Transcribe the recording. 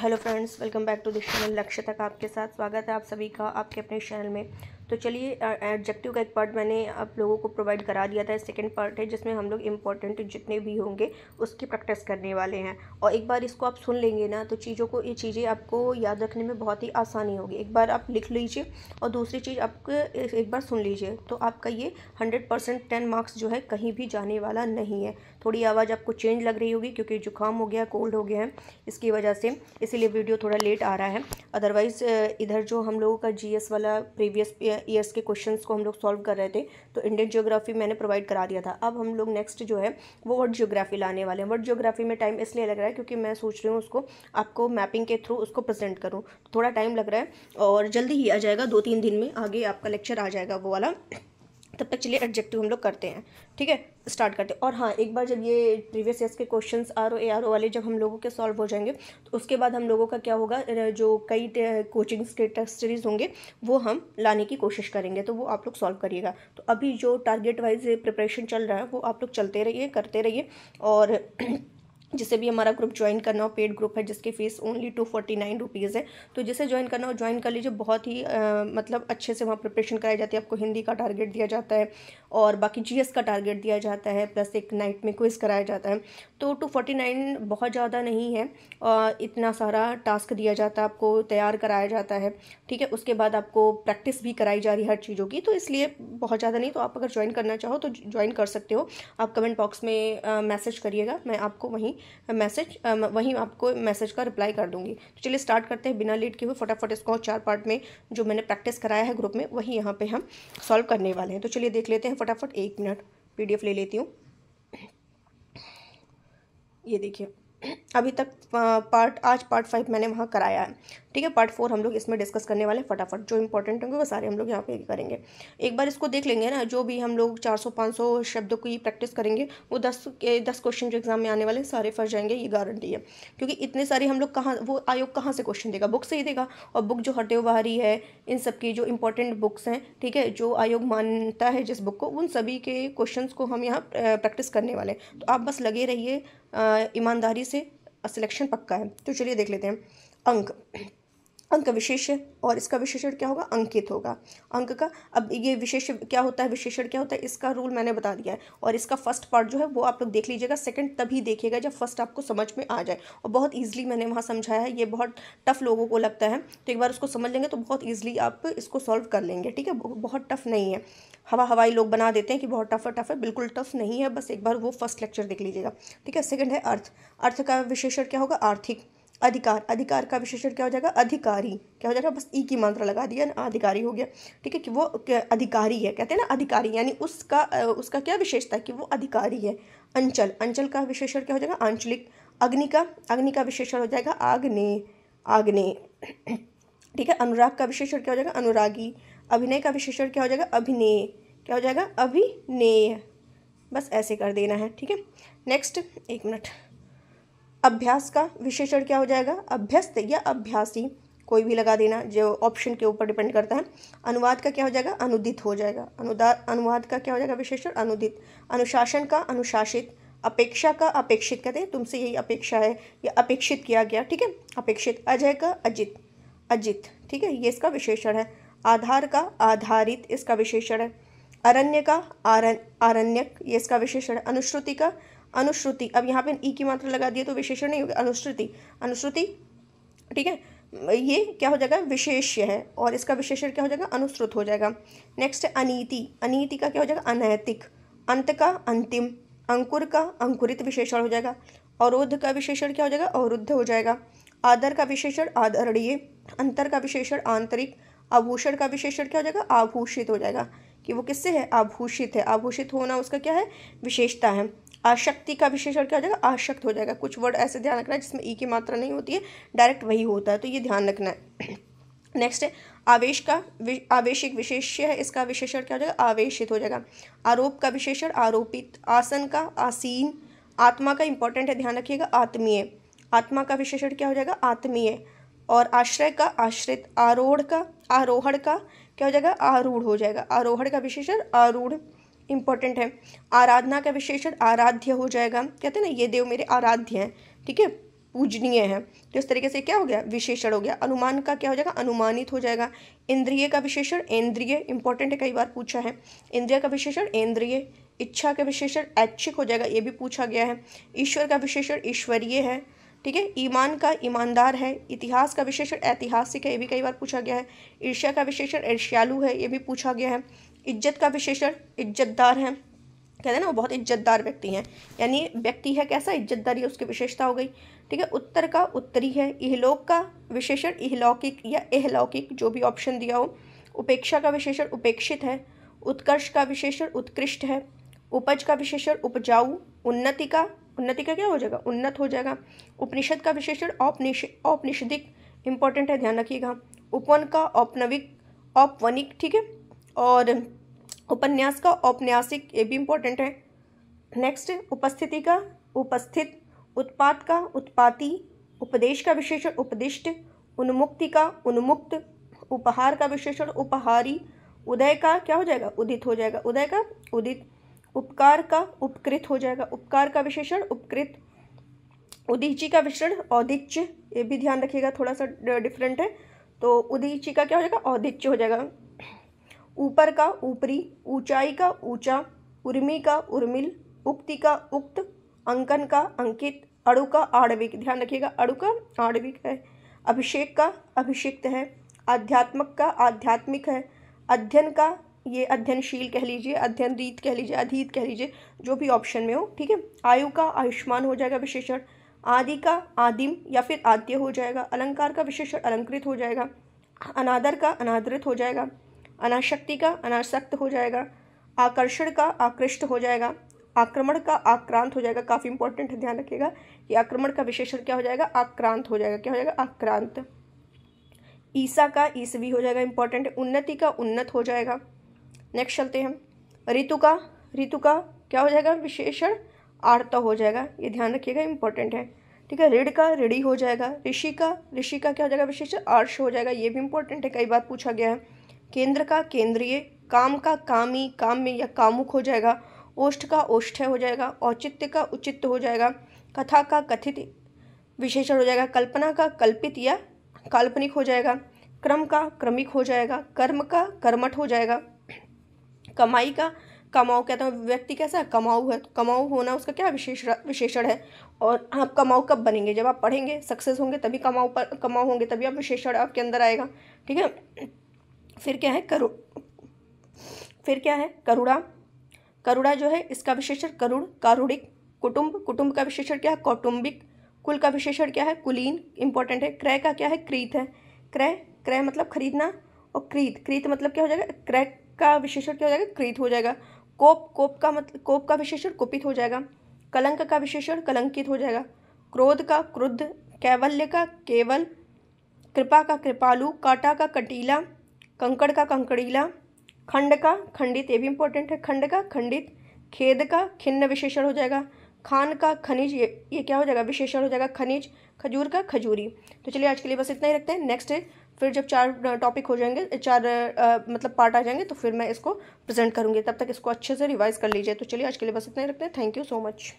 hello friends welcome back to this channel लक्ष्य तक आपके साथ स्वागत है आप सभी का आपके अपने चैनल में तो चलिए एडजेक्टिव का एक पार्ट मैंने आप लोगों को प्रोवाइड करा दिया था सेकेंड पार्ट है जिसमें हम लोग इंपॉर्टेंट जितने भी होंगे उसकी प्रैक्टिस करने वाले हैं और एक बार इसको आप सुन लेंगे ना तो चीज़ों को ये चीज़ें आपको याद रखने में बहुत ही आसानी होगी एक बार आप लिख लीजिए और दूसरी चीज़ आप एक बार सुन लीजिए तो आपका ये हंड्रेड परसेंट टेन मार्क्स जो है कहीं भी जाने वाला नहीं है थोड़ी आवाज़ आपको चेंज लग रही होगी क्योंकि जुकाम हो गया कोल्ड हो गया है इसकी वजह से इसीलिए वीडियो थोड़ा लेट आ रहा है अदरवाइज़ इधर जो हम लोगों का जी वाला प्रीवियस ईयर्स के क्वेश्चंस को हम लोग सॉल्व कर रहे थे तो इंडियन जियोग्राफी मैंने प्रोवाइड करा दिया था अब हम लोग नेक्स्ट जो है वो वर्ड जियोग्राफी लाने वाले हैं वर्ड जियोग्राफी में टाइम इसलिए लग रहा है क्योंकि मैं सोच रही हूँ उसको आपको मैपिंग के थ्रू उसको प्रेजेंट करूँ थोड़ा टाइम लग रहा है और जल्दी ही आ जाएगा दो तीन दिन में आगे आपका लेक्चर आ जाएगा वो वाला तब तक चलिए एडजेक्टिव हम लोग करते हैं ठीक है स्टार्ट करते हैं और हाँ एक बार जब ये प्रीवियस ईयर्स के question R O A R O वाले जब हम लोगों के सॉल्व हो जाएंगे तो उसके बाद हम लोगों का क्या होगा जो कई कोचिंग्स के टेस्ट सीरीज़ होंगे वो हम लाने की कोशिश करेंगे तो वो आप लोग सॉल्व करिएगा तो अभी जो टारगेट वाइज प्रिपरेशन चल रहा है वो आप लोग चलते रहिए करते रहिए और जिसे भी हमारा ग्रुप ज्वाइन करना हो पेड ग्रुप है जिसकी fees only two forty nine rupees है तो जिसे ज्वाइन करना हो ज्वाइन कर लीजिए बहुत ही आ, मतलब अच्छे से वहाँ प्रिपरेशन कराई जाती है आपको हिंदी का टारगेट दिया जाता है और बाकी जीएस का टारगेट दिया जाता है प्लस एक नाइट में क्विज़ कराया जाता है तो टू फोर्टी नाइन बहुत ज़्यादा नहीं है आ, इतना सारा टास्क दिया जाता है आपको तैयार कराया जाता है ठीक है उसके बाद आपको प्रैक्टिस भी कराई जा रही है हर चीज़ों की तो इसलिए बहुत ज़्यादा नहीं तो आप अगर ज्वाइन करना चाहो तो ज्वाइन कर सकते हो आप कमेंट बॉक्स में मैसेज करिएगा मैं आपको वहीं मैसेज वहीं आपको मैसेज का रिप्लाई कर दूंगी तो चलिए स्टार्ट करते हैं बिना लेट के हुए फटाफट इसको चार पार्ट में जो मैंने प्रैक्टिस कराया है ग्रुप में वही यहाँ पर हम सॉल्व करने वाले हैं तो चलिए देख लेते हैं फटाफट एक मिनट पी ले लेती हूँ ये देखिए अभी तक पार्ट आज पार्ट फाइव मैंने वहाँ कराया है ठीक है पार्ट फोर हम लोग इसमें डिस्कस करने वाले फटाफट जो इंपॉर्टेंट होंगे वो सारे हम लोग यहाँ पे करेंगे एक बार इसको देख लेंगे ना जो भी हम लोग 400-500 शब्दों की प्रैक्टिस करेंगे वो दस के दस क्वेश्चन जो एग्जाम में आने वाले सारे फंस जाएंगे ये गारंटी है क्योंकि इतने सारे हम लोग कहाँ वो आयोग कहाँ से क्वेश्चन देगा बुक से ही देगा और बुक जो हरदेव बहारी है इन सब की जो इंपॉर्टेंट बुक्स हैं ठीक है जो आयोग मानता है जिस बुक को उन सभी के क्वेश्चन को हम यहाँ प्रैक्टिस करने वाले हैं तो आप बस लगे रहिए ईमानदारी से सिलेक्शन पक्का है तो चलिए देख लेते हैं अंक अंक विशेष्य और इसका विशेषण क्या होगा अंकित होगा अंक का अब ये विशेष क्या होता है विशेषण क्या होता है इसका रूल मैंने बता दिया है और इसका फर्स्ट पार्ट जो है वो आप लोग देख लीजिएगा सेकंड तभी देखिएगा जब फर्स्ट आपको समझ में आ जाए और बहुत ईजिली मैंने वहाँ समझाया है ये बहुत टफ लोगों को लगता है तो एक बार उसको समझ लेंगे तो बहुत ईजिली आप इसको सॉल्व कर लेंगे ठीक है बहुत टफ नहीं है हवा हवाई लोग बना देते हैं कि बहुत टफ है टफ है बिल्कुल टफ नहीं है बस एक बार वो फर्स्ट लेक्चर देख लीजिएगा ठीक है सेकेंड है अर्थ अर्थ का विशेषण क्या होगा आर्थिक अधिकार अधिकार का विशेषण क्या हो जाएगा अधिकारी क्या हो जाएगा बस ई e की मात्रा लगा दिया ना अधिकारी हो गया ठीक है कि वो अधिकारी है कहते हैं ना अधिकारी यानी उसका उसका क्या विशेषता है कि वो अधिकारी है अंचल अंचल का विशेषण क्या हो जाएगा आंचलिक अग्नि का अग्नि का विशेषण हो जाएगा आग्ने आग्ने ठीक है अनुराग का विशेषण क्या हो जाएगा अनुरागी अभिनय का विशेषण क्या हो जाएगा अभिनय क्या हो जाएगा अभिनय बस ऐसे कर देना है ठीक है नेक्स्ट एक मिनट अभ्यास का विशेषण क्या हो जाएगा अभ्यस्त या अभ्यासी कोई भी लगा देना जो ऑप्शन के ऊपर डिपेंड करता है अनुवाद का क्या हो जाएगा अनुदित हो जाएगा अनुदात अनुवाद का क्या हो जाएगा विशेषण अनुदित अनुशासन का अनुशासित अपेक्षा का अपेक्षित कहते हैं तुमसे यही अपेक्षा है या अपेक्षित किया गया ठीक है अपेक्षित अजय का अजित अजित ठीक है ये इसका विशेषण है आधार का आधारित इसका विशेषण है अरण्य का आरण्यक ये इसका विशेषण है अनुश्रुति का अनुश्रुति अब यहाँ पे ई e की मात्रा लगा दिए तो विशेषण नहीं होगा अनुश्रुति अनुश्रुति ठीक है ये क्या हो जाएगा विशेष्य है और इसका विशेषण क्या हो जाएगा अनुश्रुत हो जाएगा नेक्स्ट है अनीति अनीति का क्या हो जाएगा अनैतिक अंत का अंतिम अंकुर का अंकुरित विशेषण हो जाएगा अवरुद्ध का विशेषण क्या हो जाएगा अवरुद्ध हो जाएगा आदर का विशेषण आदरणीय अंतर का विशेषण आंतरिक आभूषण का विशेषण क्या हो जाएगा आभूषित हो जाएगा कि वो किससे है आभूषित है आभूषित होना उसका क्या है विशेषता है आशक्ति का विशेषण क्या हो जाएगा आशक्त हो जाएगा कुछ वर्ड ऐसे ध्यान रखना है जिसमें ई e की मात्रा नहीं होती है डायरेक्ट वही होता है तो ये ध्यान रखना है नेक्स्ट है आवेश का आवेश एक विशेष्य है इसका विशेषण क्या हो जाएगा आवेशित हो जाएगा आरोप का विशेषण आरोपित आसन का आसीन आत्मा का इंपॉर्टेंट है ध्यान रखिएगा आत्मीय आत्मा का विशेषण क्या हो जाएगा आत्मीय और आश्रय का आश्रित आरोढ़ का आरोहण का क्या हो जाएगा आरूढ़ हो जाएगा आरोहण का विशेषण आरूढ़ इंपॉर्टेंट है आराधना का विशेषण आराध्य हो जाएगा कहते हैं ना ये देव मेरे आराध्य हैं ठीक है पूजनीय है तो इस तरीके से क्या हो गया विशेषण हो गया अनुमान का क्या हो जाएगा अनुमानित हो जाएगा इंद्रिय का विशेषण इंद्रिय इंपॉर्टेंट है कई बार पूछा है इंद्रिय का विशेषण इंद्रिय इच्छा का विशेषण ऐच्छिक हो जाएगा ये भी पूछा गया है ईश्वर का विशेषण ईश्वरीय है ठीक है ईमान का ईमानदार है इतिहास का विशेषण ऐतिहासिक है ये भी कई बार पूछा गया है ईर्ष्या का विशेषण ईर्ष्यालु है ये भी पूछा गया है इज्जत का विशेषण इज्जतदार हैं कहते हैं ना वो बहुत इज्जतदार व्यक्ति हैं यानी व्यक्ति है कैसा इज्जतदारी उसकी विशेषता हो गई ठीक है उत्तर का उत्तरी है इहलोक का विशेषण इहलौकिक या एहलौकिक जो भी ऑप्शन दिया हो उपेक्षा का विशेषण उपेक्षित है उत्कर्ष का विशेषण उत्कृष्ट है उपज का विशेषण उपजाऊ उन्नति का उन्नति का क्या हो जाएगा उन्नत हो जाएगा उपनिषद का विशेषण औपनिषि औपनिषदिक इंपॉर्टेंट है ध्यान रखिएगा उपवन का औपनविक औपवनिक ठीक है और उपन्यास का औपन्यासिक ये भी इम्पोर्टेंट है नेक्स्ट उपस्थिति का उपस्थित उत्पाद का उत्पाती उपदेश का विशेषण उपदिष्ट उन्मुक्ति का उन्मुक्त उपहार का विशेषण उपहारी उदय का क्या हो जाएगा उदित हो जाएगा उदय का उदित उपकार का उपकृत हो जाएगा उपकार का विशेषण उपकृत उदीची का विशेषण औदिच्य ये भी ध्यान रखिएगा थोड़ा सा डिफरेंट है तो उदीची का क्या हो जाएगा औदिच्य हो जाएगा ऊपर का ऊपरी ऊंचाई का ऊंचा उर्मी का उर्मिल उक्ति का उक्त अंकन का अंकित अड़ु का आड़विक ध्यान रखिएगा अड़ु का आड़विक है अभिषेक का अभिषिक्त है आध्यात्मक का आध्यात्मिक है अध्ययन का ये अध्ययनशील कह लीजिए अध्ययन रीत कह लीजिए अधीत कह लीजिए जो भी ऑप्शन में हो ठीक है आयु का आयुष्मान हो जाएगा विशेषण आदि का आदिम या फिर आद्य हो जाएगा अलंकार का विशेषण अलंकृत हो जाएगा अनादर का अनादृत हो जाएगा अनाशक्ति का अनासक्त हो जाएगा आकर्षण का आकृष्ट हो जाएगा आक्रमण का आक्रांत हो जाएगा काफ़ी इंपॉर्टेंट है ध्यान रखिएगा कि आक्रमण का विशेषण क्या हो जाएगा आक्रांत हो जाएगा क्या हो जाएगा आक्रांत ईसा का ईसवी हो जाएगा इंपॉर्टेंट उन्नति का उन्नत हो जाएगा नेक्स्ट चलते हैं ऋतु का ऋतु का क्या हो जाएगा विशेषण आर्ता हो जाएगा ये ध्यान रखिएगा इंपॉर्टेंट है ठीक है ऋण का ऋणी हो जाएगा ऋषि का ऋषि का क्या हो जाएगा विशेषण आर्ष हो जाएगा ये भी इंपॉर्टेंट है कई बार पूछा गया है केंद्र का केंद्रीय काम का कामी काम में या कामुक हो जाएगा ओष्ठ का ओष्ठ हो जाएगा औचित्य का उचित हो जाएगा कथा का कथित विशेषण हो जाएगा कल्पना का कल्पित या काल्पनिक हो जाएगा क्रम का क्रमिक हो जाएगा कर्म का कर्मठ हो जाएगा कमाई का कमाऊ कहते हैं व्यक्ति कैसा है कमाऊ है कमाऊ होना उसका क्या विशेष विशेषण है और आप कमाऊ कब बनेंगे जब आप पढ़ेंगे सक्सेस होंगे तभी कमाऊ पर कमाऊ होंगे तभी आप विशेषण आपके अंदर आएगा ठीक है फिर क्या है करु फिर क्या है करुणा करुणा जो है इसका विशेषण करुण कारुणिक कुटुंब कुटुंब का विशेषण क्या है कौटुंबिक कुल का विशेषण क्या है कुलीन इंपॉर्टेंट है क्रय का क्या है क्रीत है क्रय क्रय मतलब खरीदना और क्रीत क्रीत मतलब क्या हो जाएगा क्रय का विशेषण क्या हो जाएगा क्रीत हो जाएगा कोप कोप का मतलब कोप का विशेषण कुपित हो जाएगा कलंक का विशेषण कलंकित हो जाएगा क्रोध का क्रुद्ध कैवल्य का केवल कृपा का कृपालु काटा का कटीला कंकड़ का कंकड़ीला खंड का खंडित ये भी इंपॉर्टेंट है खंड का खंडित खेद का खिन्न विशेषण हो जाएगा खान का खनिज ये ये क्या हो जाएगा विशेषण हो जाएगा खनिज खजूर का खजूरी तो चलिए आज के लिए बस इतना ही रखते हैं नेक्स्ट है फिर जब चार टॉपिक हो जाएंगे चार आ, मतलब पार्ट आ जाएंगे तो फिर मैं इसको प्रेजेंट करूँगी तब तक इसको अच्छे से रिवाइज़ कर लीजिए तो चलिए आज के लिए बस इतना ही रखते हैं थैंक यू सो मच